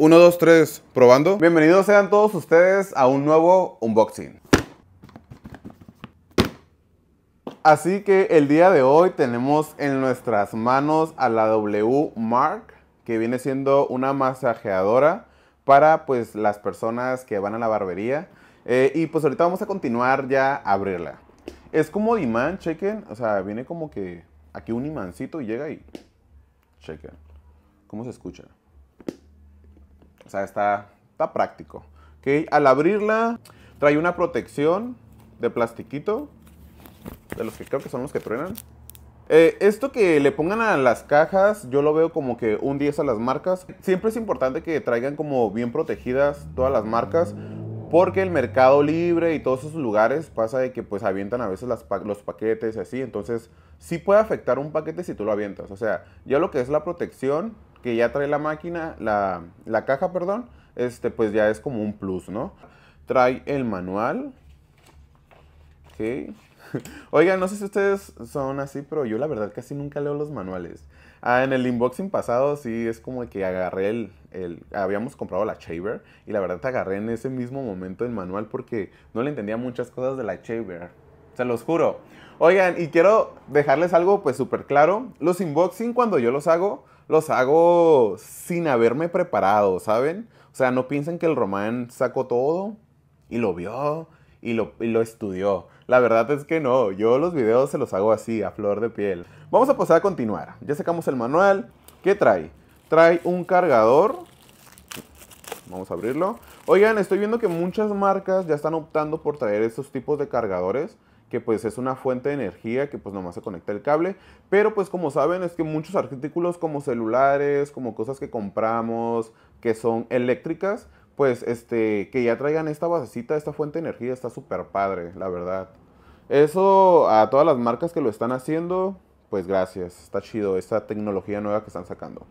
1, 2, 3, probando. Bienvenidos sean todos ustedes a un nuevo unboxing. Así que el día de hoy tenemos en nuestras manos a la W Mark, que viene siendo una masajeadora para pues las personas que van a la barbería. Eh, y pues ahorita vamos a continuar ya a abrirla. Es como imán, chequen. O sea, viene como que aquí un imancito y llega y chequen. ¿Cómo se escucha? O sea, está, está práctico. ¿Okay? Al abrirla, trae una protección de plastiquito. De los que creo que son los que truenan. Eh, esto que le pongan a las cajas, yo lo veo como que un 10 a las marcas. Siempre es importante que traigan como bien protegidas todas las marcas. Porque el mercado libre y todos esos lugares pasa de que pues avientan a veces las los paquetes y así. Entonces sí puede afectar un paquete si tú lo avientas. O sea, ya lo que es la protección que ya trae la máquina, la, caja, perdón, este, pues ya es como un plus, ¿no? Trae el manual. Ok. Oigan, no sé si ustedes son así, pero yo la verdad casi nunca leo los manuales. Ah, en el unboxing pasado sí es como que agarré el, Habíamos comprado la Shaver y la verdad te agarré en ese mismo momento el manual porque no le entendía muchas cosas de la Shaver. Se los juro. Oigan, y quiero dejarles algo pues súper claro. Los unboxing cuando yo los hago los hago sin haberme preparado, ¿saben? O sea, no piensen que el Román sacó todo y lo vio y lo, estudió. La verdad es que no, yo los videos se los hago así, a flor de piel. Vamos a pasar a continuar. Ya sacamos el manual. ¿Qué trae? Trae un cargador. Vamos a abrirlo. Oigan, estoy viendo que muchas marcas ya están optando por traer estos tipos de cargadores que pues es una fuente de energía que pues nomás se conecta el cable, pero pues como saben es que muchos artículos como celulares, como cosas que compramos, que son eléctricas, pues este, que ya traigan esta basecita, esta fuente de energía, está súper padre, la verdad. Eso a todas las marcas que lo están haciendo, pues gracias, está chido esta tecnología nueva que están sacando.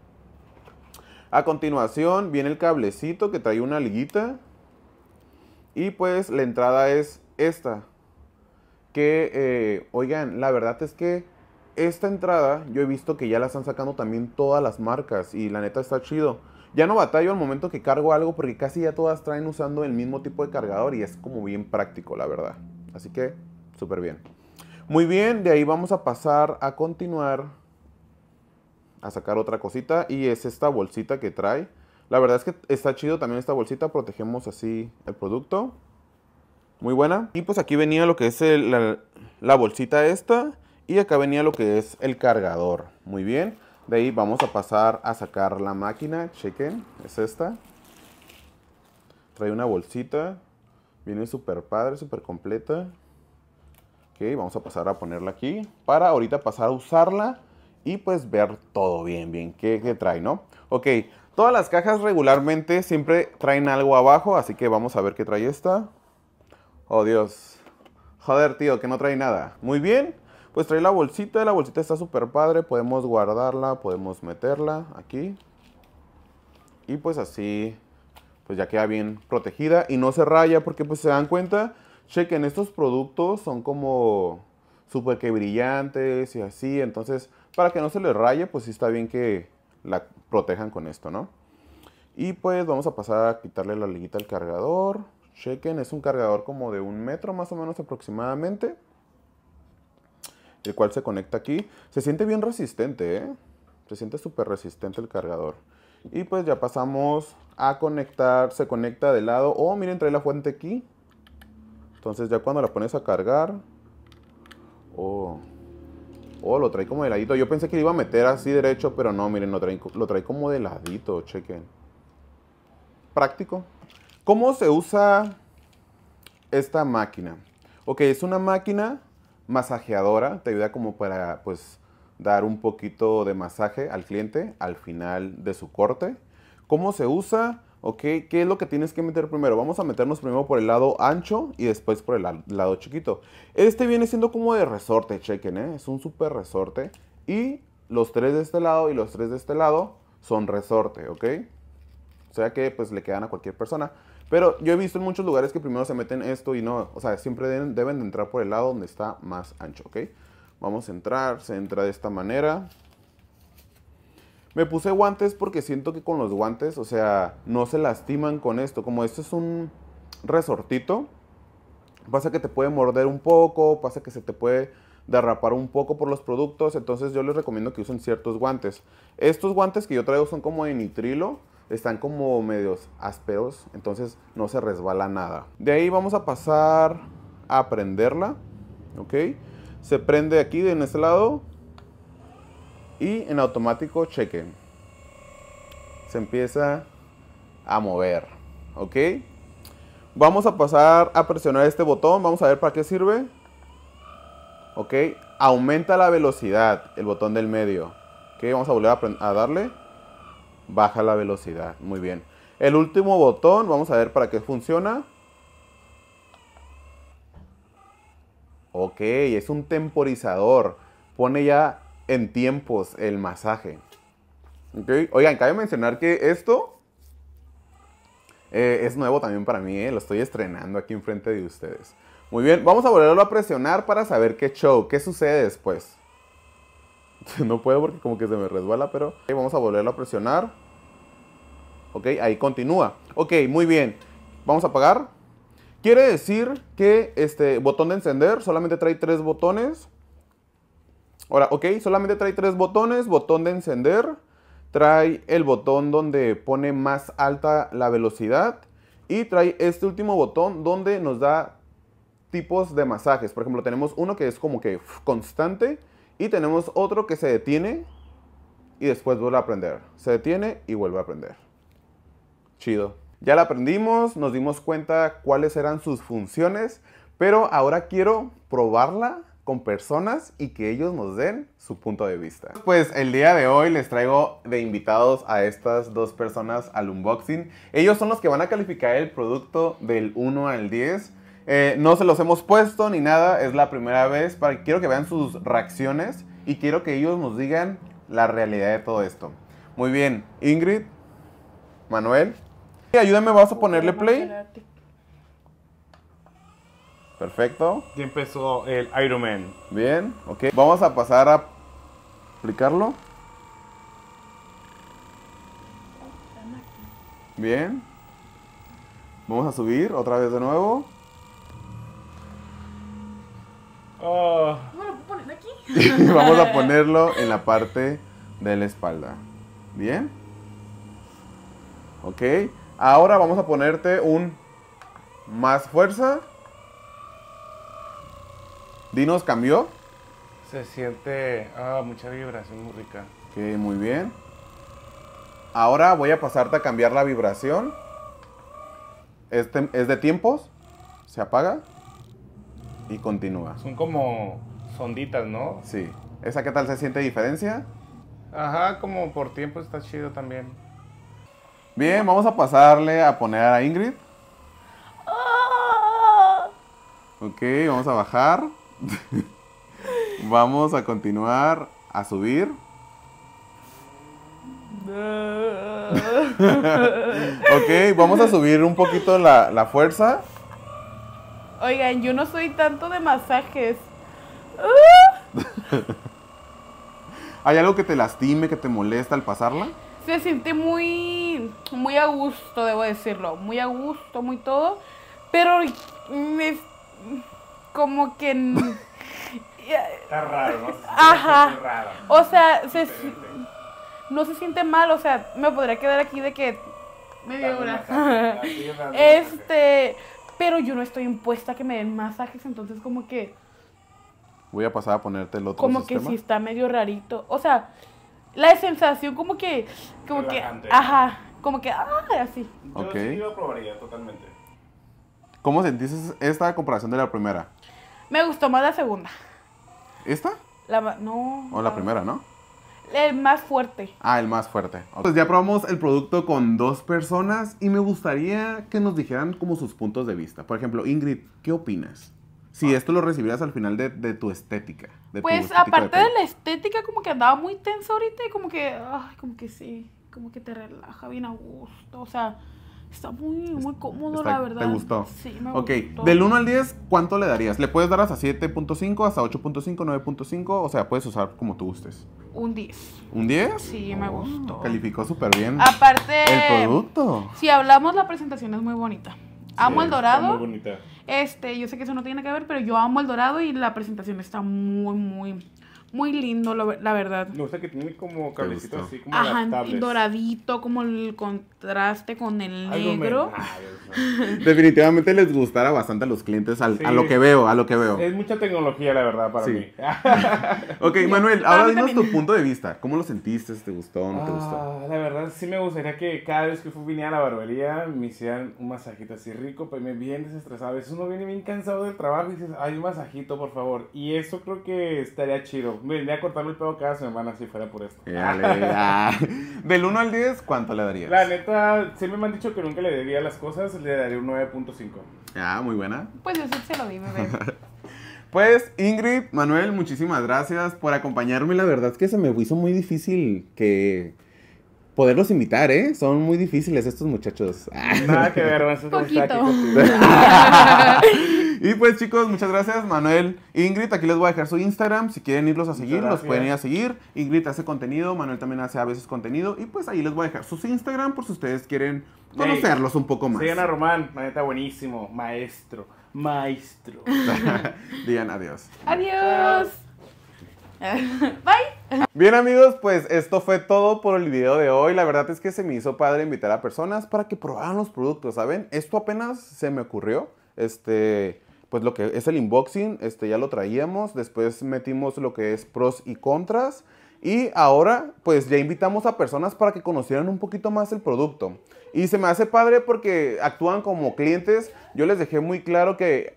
A continuación viene el cablecito que trae una liguita y pues la entrada es esta, que, eh, oigan, la verdad es que esta entrada yo he visto que ya la están sacando también todas las marcas y la neta está chido. Ya no batallo al momento que cargo algo porque casi ya todas traen usando el mismo tipo de cargador y es como bien práctico, la verdad. Así que, súper bien. Muy bien, de ahí vamos a pasar a continuar a sacar otra cosita y es esta bolsita que trae. La verdad es que está chido también esta bolsita, protegemos así el producto muy buena. Y pues aquí venía lo que es la, bolsita esta y acá venía lo que es el cargador. Muy bien. De ahí vamos a pasar a sacar la máquina. Chequen, es esta. Trae una bolsita. Viene súper padre, súper completa. Ok, vamos a pasar a ponerla aquí. Para ahorita pasar a usarla y pues ver todo bien, bien. ¿Qué, qué trae, no? Ok, todas las cajas regularmente siempre traen algo abajo. Así que vamos a ver qué trae esta. Oh, Dios. Joder, tío, que no trae nada. Muy bien. Pues trae la bolsita. La bolsita está súper padre. Podemos guardarla, podemos meterla aquí. Y pues así, pues ya queda bien protegida y no se raya porque pues se dan cuenta. Chequen, estos productos son como súper que brillantes y así. Entonces, para que no se les raye, pues sí está bien que la protejan con esto, ¿no? Y pues vamos a pasar a quitarle la liguita al cargador. Chequen, es un cargador como de un metro más o menos aproximadamente, el cual se conecta aquí. Se siente bien resistente, ¿eh? se siente súper resistente el cargador. Y pues ya pasamos a conectar, se conecta de lado. Oh, miren, trae la fuente aquí. Entonces ya cuando la pones a cargar. Oh. Oh, lo trae como de ladito. Yo pensé que lo iba a meter así derecho, pero no, miren, lo trae, lo trae como de ladito, chequen. Práctico. ¿Cómo se usa esta máquina? Ok, es una máquina masajeadora, te ayuda como para pues dar un poquito de masaje al cliente al final de su corte. ¿Cómo se usa? Ok, ¿qué es lo que tienes que meter primero? Vamos a meternos primero por el lado ancho y después por el lado chiquito. Este viene siendo como de resorte, chequen, ¿eh? es un súper resorte. Y los tres de este lado y los tres de este lado son resorte, ¿ok? O sea que pues le quedan a cualquier persona. Pero yo he visto en muchos lugares que primero se meten esto y no, o sea, siempre deben, de entrar por el lado donde está más ancho, ¿ok? Vamos a entrar, se entra de esta manera. Me puse guantes porque siento que con los guantes, o sea, no se lastiman con esto. Como esto es un resortito, pasa que te puede morder un poco, pasa que se te puede derrapar un poco por los productos. Entonces yo les recomiendo que usen ciertos guantes. Estos guantes que yo traigo son como de nitrilo están como medios ásperos, entonces no se resbala nada. De ahí vamos a pasar a prenderla, ¿ok? Se prende aquí en este lado y en automático chequen. Se empieza a mover, ¿ok? Vamos a pasar a presionar este botón, vamos a ver para qué sirve. ¿Ok? Aumenta la velocidad, el botón del medio. ¿Ok? Vamos a volver a darle baja la velocidad. Muy bien. El último botón, vamos a ver para qué funciona. Ok, es un temporizador. Pone ya en tiempos el masaje. Okay. Oigan, cabe mencionar que esto eh, es nuevo también para mí, eh, lo estoy estrenando aquí enfrente de ustedes. Muy bien, vamos a volverlo a presionar para saber qué show, qué sucede después. no puedo porque como que se me resbala, pero vamos a volverlo a presionar. Ok, ahí continúa. Ok, muy bien. Vamos a apagar. Quiere decir que este botón de encender solamente trae tres botones. Ahora, ok, solamente trae tres botones. Botón de encender. Trae el botón donde pone más alta la velocidad. Y trae este último botón donde nos da tipos de masajes. Por ejemplo, tenemos uno que es como que constante y tenemos otro que se detiene y después vuelve a aprender. Se detiene y vuelve a aprender. Chido. Ya la aprendimos, nos dimos cuenta cuáles eran sus funciones, pero ahora quiero probarla con personas y que ellos nos den su punto de vista. Pues el día de hoy les traigo de invitados a estas dos personas al unboxing. Ellos son los que van a calificar el producto del 1 al 10 eh, no se los hemos puesto ni nada, es la primera vez. quiero que vean sus reacciones y quiero que ellos nos digan la realidad de todo esto. Muy bien, Ingrid, Manuel, ayúdame, vas a ponerle play. Perfecto. Y empezó el Iron Man. Bien, ok. Vamos a pasar a aplicarlo. Bien. Vamos a subir otra vez de nuevo. Oh. aquí? Vamos a ponerlo en la parte de la espalda. ¿Bien? Ok. Ahora vamos a ponerte un más fuerza. Dinos, ¿cambió? Se siente ah, mucha vibración muy rica. Ok, muy bien. Ahora voy a pasarte a cambiar la vibración. Este es de tiempos. Se apaga y continúa. Son como sonditas, ¿no? Sí. ¿Esa qué tal se siente diferencia? Ajá, como por tiempo está chido también. Bien, vamos a pasarle a poner a Ingrid. Ah. Ok, vamos a bajar. vamos a continuar a subir. Ah. ok, vamos a subir un poquito la, la fuerza Oigan, yo no soy tanto de masajes. ¿Hay algo que te lastime, que te molesta al pasarla? Se siente muy, muy a gusto, debo decirlo. Muy a gusto, muy todo. Pero me, como que... Está raro, ¿no? Ajá. O sea, se, no se siente mal, o sea, me podría quedar aquí de que... Media hora. Este... Pero yo no estoy impuesta a que me den masajes, entonces como que... Voy a pasar a ponerte el otro Como que si está medio rarito. O sea, la sensación como que... Como que... Ajá. Como que... Ah, así. Yo sí lo probaría totalmente. ¿Cómo sentiste esta comparación de la primera? Me gustó más la segunda. ¿Esta? La, no. O oh, la primera, ¿no? El más fuerte. Ah, el más fuerte. Pues ya probamos el producto con dos personas y me gustaría que nos dijeran como sus puntos de vista. Por ejemplo, Ingrid, ¿qué opinas? Si ah. esto lo recibieras al final de, tu estética. pues aparte de, la estética, como que andaba muy tenso ahorita y como que, ay, como que sí, como que te relaja bien a gusto. O sea, está muy, muy cómodo, la verdad. ¿Te gustó? Sí, me gustó. Ok, del 1 al 10, ¿cuánto le darías? Le puedes dar hasta 7.5, hasta 8.5, 9.5, o sea, puedes usar como tú gustes un 10. ¿Un 10? Sí, me gustó. Calificó súper bien. Aparte. El producto. Si hablamos, la presentación es muy bonita. Amo el dorado. muy bonita. Este, yo sé que eso no tiene que ver, pero yo amo el dorado y la presentación está muy, muy muy lindo, la verdad. Me gusta que tiene como cablecito así, como Ajá, doradito, como el contraste con el negro. Definitivamente les gustará bastante a los clientes, a lo que veo, a lo que veo. Es mucha tecnología, la verdad, para sí. mí. ok, Manuel, ahora dinos tu punto de vista. ¿Cómo lo sentiste? ¿Te gustó no te gustó? Ah, la verdad, sí me gustaría que cada vez que viniera a la barbería me hicieran un masajito así rico, pero me bien desestresado. A veces uno viene bien cansado del trabajo y dices, ay, un masajito, por favor. Y eso creo que estaría chido me a cortarme el pelo cada semana si fuera por esto. Del 1 al 10, ¿cuánto le darías? La neta, siempre me han dicho que nunca le daría las cosas, le daría un 9.5. Ah, muy buena. Pues yo sí se lo di, Pues Ingrid, Manuel, muchísimas gracias por acompañarme. La verdad es que se me hizo muy difícil que poderlos invitar, ¿eh? Son muy difíciles estos muchachos. Nada que ver, Poquito. Y pues chicos, muchas gracias Manuel, Ingrid, aquí les voy a dejar su Instagram, si quieren irlos a seguir, los pueden ir a seguir. Ingrid hace contenido, Manuel también hace a veces contenido y pues ahí les voy a dejar sus Instagram por si ustedes quieren conocerlos un poco más. Diana Román, maneta buenísimo, maestro, maestro. Digan adiós. Adiós. Bye. Bien amigos, pues esto fue todo por el video de hoy. La verdad es que se me hizo padre invitar a personas para que probaran los productos, ¿saben? Esto apenas se me ocurrió. Este, pues lo que es el unboxing, este ya lo traíamos, después metimos lo que es pros y contras y ahora pues ya invitamos a personas para que conocieran un poquito más el producto. Y se me hace padre porque actúan como clientes, yo les dejé muy claro que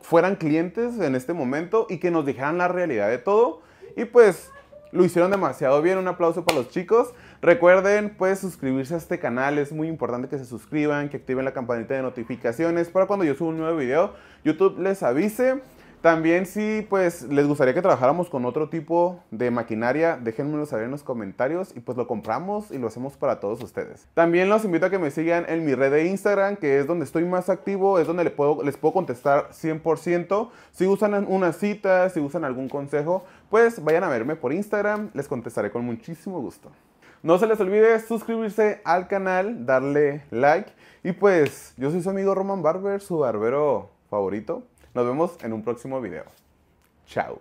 fueran clientes en este momento y que nos dijeran la realidad de todo y pues lo hicieron demasiado bien, un aplauso para los chicos. Recuerden pues suscribirse a este canal, es muy importante que se suscriban, que activen la campanita de notificaciones para cuando yo suba un nuevo video, YouTube les avise. También si pues les gustaría que trabajáramos con otro tipo de maquinaria, déjenmelo saber en los comentarios y pues lo compramos y lo hacemos para todos ustedes. También los invito a que me sigan en mi red de Instagram, que es donde estoy más activo, es donde les puedo, les puedo contestar 100%. Si usan una cita, si usan algún consejo, pues vayan a verme por Instagram, les contestaré con muchísimo gusto. No se les olvide suscribirse al canal, darle like. Y pues yo soy su amigo Roman Barber, su barbero favorito. Nos vemos en un próximo video. Chao.